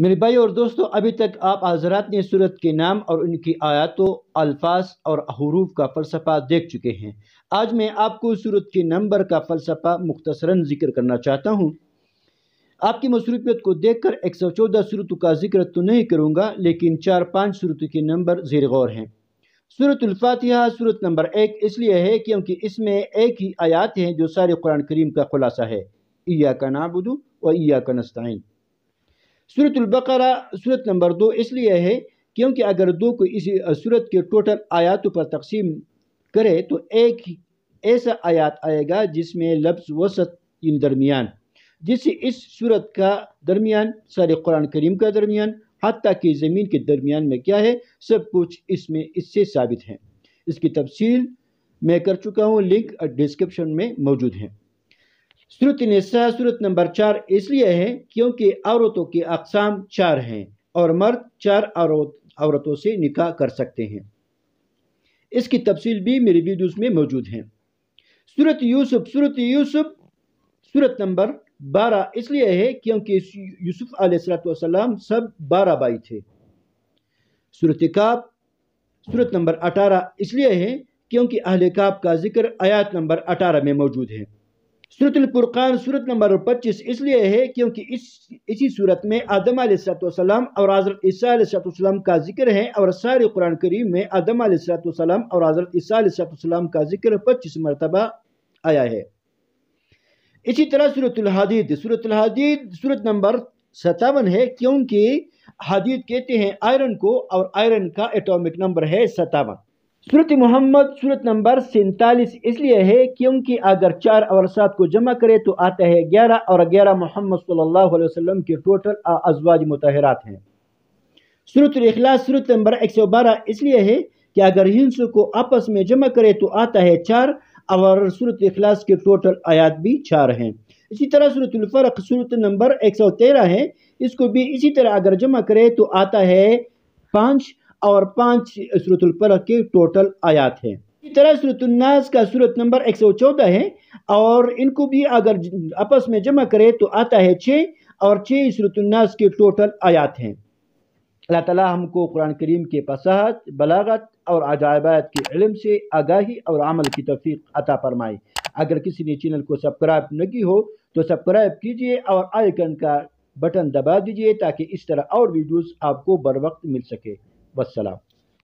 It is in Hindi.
मेरे भाई और दोस्तों अभी तक आप हजरात ने सूरत के नाम और उनकी आयातों अल्फाज और हरूफ का फ़लसफ़ा देख चुके हैं आज मैं आपको सूरत के नंबर का फ़लसफ़ा मुख्तसरा जिक्र करना चाहता हूँ आपकी मसरूफियत को देख कर एक सौ चौदह सूरतों का जिक्र तो नहीं करूँगा लेकिन चार पाँच सूरतों के नंबर जेर गौर हैं सूरतफातिहा सूरत नंबर एक इसलिए है क्योंकि इसमें एक ही आयात हैं जो सारे कुरान करीम का खुलासा है ईया का नाबुदू और ईया का नस्ताइन सूरतबकरा सूरत नंबर दो इसलिए है क्योंकि अगर दो को इसी सूरत के टोटल आयातों पर तकसीम करे तो एक ऐसा आयात आएगा जिसमें लफ्ज़ वसत इन दरमियान जिससे इस सूरत का दरमियान सारे कुरान करीम का दरमियान हती कि ज़मीन के दरमियान में क्या है सब कुछ इसमें इससे साबित है इसकी तफसील मैं कर चुका हूँ लिंक डिस्क्रिप्शन में मौजूद है श्रुति नसा सूरत नंबर चार इसलिए है क्योंकि औरतों के अकसाम चार हैं और मर्द चार औरत औरतों से निकाह कर सकते हैं इसकी तफसील भी मेरी वीडियोज में मौजूद है सूरत यूसुफ सूरत यूसुफ सूरत नंबर बारह इसलिए है क्योंकि यूसुफ आसलाम सब बारह बाई थे सूरत काब सूरत नंबर अठारह इसलिए है क्योंकि अहल काब का जिक्र आयात नंबर अठारह में मौजूद है सूरतलफुर्क़ान सूरत नंबर 25 इसलिए है क्योंकि इस इसी सूरत में आदम सलाम और हज़रत ईसीम का जिक्र है और सारे कुरान करीम में आदम सलाम और हज़रत ईसीम का जिक्र पच्चीस मरतबा आया है इसी तरह सूरतलहदीद सूरतलहदीद सूरत नंबर सतावन है क्योंकि हदीद कहते हैं आयरन को और आयरन का एटॉमिक नंबर है सतावन सूरत मोहम्मद सूरत नंबर सैंतालीस इसलिए है क्योंकि अगर चार और सात को जमा करे तो आता है ग्यारह और ग्यारह मोहम्मद सल्लल्लाहु अलैहि वसल्लम के टोटल अजवाज मुतहरात हैं सूरत अखलास सूरत नंबर एक सौ बारह इसलिए है कि अगर हिंसों को आपस में जमा करे तो आता है चार और सूरत अखलास के टोटल आयात भी चार हैं इसी तरह सूरतफ़र्क सूरत नंबर एक सौ तेरह है इसको भी इसी तरह अगर जमा करे तो आता है पाँच और पाँच सूरतुल्फल के टोटल आयात हैं इसी तरह सुरतुलनास का सूरत नंबर एक सौ चौदह है और इनको भी अगर आपस में जमा करें तो आता है छः और छः सुरतुलनास के टोटल आयात हैं अल्लाह ताला हमको कुरान करीम के पसाहत बलागत और अजायबात के इलम से आगाही और अमल की तफीक अता फरमाए अगर किसी ने चैनल को सब्सक्राइब न की हो तो सब्सक्राइब कीजिए और आइकन का बटन दबा दीजिए ताकि इस तरह और वीडियोस आपको बर वक्त मिल सके वसलम